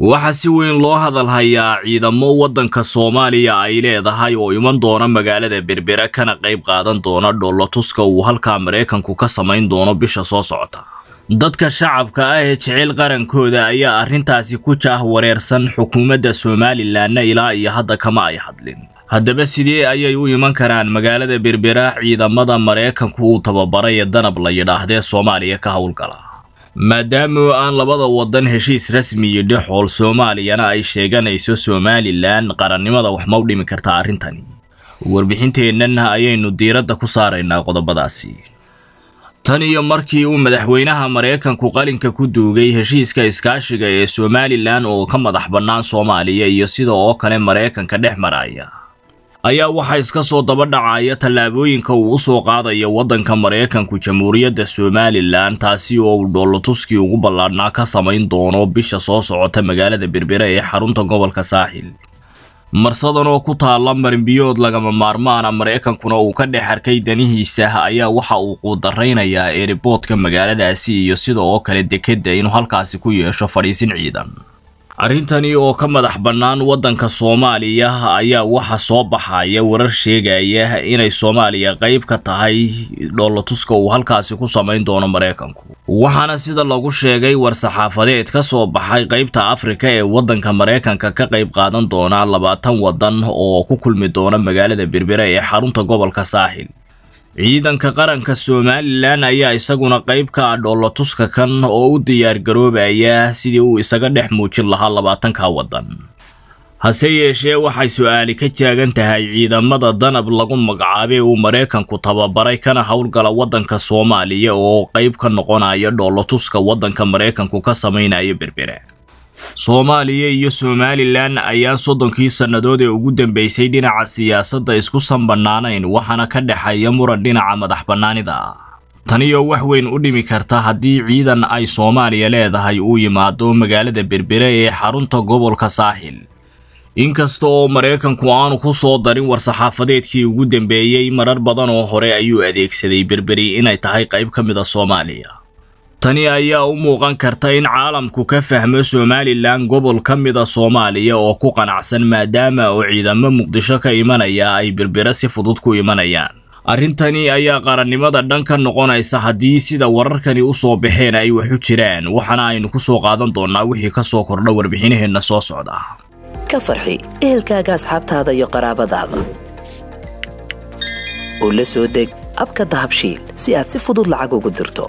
waxaa si weyn loo hadal hayaa ciidamo waddanka soomaaliya ay leedahay oo iman doona magaalada berbera kana qayb qaadan doona dhoolotuska uu halkaa maraykanku ka samayn doono bisha soo socota dadka shacabka ah ee jecel qarankooda ayaa arrintaasi ku jaah wareersan xukuumadda somalilanna ilaa iyo hadda kama ay hadlin haddaba sidee ayay u iman karaan magaalada berbera ciidamada maraykanku uu tababaray ee danab la yidhaahdee soomaaliya ka howlgalaa maadaama aan labada wadan heshiis rasmiyo dhexool soomaaliyana ay sheeganayso somalilan qarannimada waxma u dhimi kartaa arrintani warbixinteennana ayaynu diiradda ku saaraynaa qodobadaasi tan iyo markii uu madaxweynaha maraykanku qalinka ku duugay heshiiska iskaashiga ee somalilan oo ka madax bannaan soomaaliya iyo sida oo kale maraykanka dhex maraaya ayaa waxaa iska soo daba dhacaya tallaabooyinka uu u soo qaadayo waddanka maraykanku jamhuuriyadda somalilan taasi oo uu dhoolotuskii ugu ballaadhnaa ka samayn doono bisha soo socota magaalada berbere ee xarunta gobolka saaxil marsadan oo ku taalla marinbiyood lagama maarmaana maraykankuna uu ka dhex arkay danihiisa ayaa waxa uu quudaraynayaa eeriboodka magaaladaasi iyo sida oo kale dekedda inuu halkaasi ku yeesho fadhiisin ciidan arrintani oo ka madax bannaan waddanka soomaaliya ayaa waxa soo baxaya warar sheegaya inay soomaaliya qayb ka tahay dhoolotuska uu halkaasi ku samayn doono maraykanku waxaana sida lagu sheegay war-saxaafadeed ka soo baxay qaybta afrika ee waddanka maraykanka ka qayb qaadan doona labaatan waddan oo ku kulmi doona magaalada berbera ee xarunta gobolka saaxil ciidanka qaranka somalilan ayaa isaguna qayb ka ah dhoolotuska kan oo u diyaargaroobaya sidii uu isaga dhex muujin lahaa labaatanka waddan hase yeeshee waxay su'aali ka jaagan tahay ciidamada danab lagu magacaabay uu maraykanku tababaray kana howlgala waddanka soomaaliya oo qayb ka noqonaya dhoolotuska waddanka maraykanku ka samaynaya berbere soomaaliya iyo somalilan ayaa soddonkii sannadood ee ugu dambaysay dhinaca siyaasadda isku sanbannaanayn waxaana ka dhexeeya muran dhinaca madax bannaanida taniyo wax weyn u dhimi karta haddii ciidan ay soomaaliya leedahay uu yimaado magaalada berbere ee xarunta gobolka saaxil inkasta oo maraykanku aanu ku soo darin war-saxaafadeedkii ugu dambeeyey marar badan oo hore ayuu adeegsaday berberi inay tahay qayb ka mid a ah soomaaliya tani ayaa u muuqan karta in caalamku ka fahmo somalilan gobol ka mida ah soomaaliya oo ku qanacsan maadaama oo ciidamo muqdisho ka imanaya ay birbiro si fudud ku imanayaan arrintani ayaa qarannimada dhanka noqonaysa haddii sida wararkani u soo baxeen ay waxu jiraan waxaana aynu ku soo qaadan doonnaa wixii ka soo kordha warbixinaheenna soo socda ka farxi ehelkaaga asxaabtaada iyo qaraabadaada oo la soo deg abka dahabshiil si aad si fudud lacag ugu dirto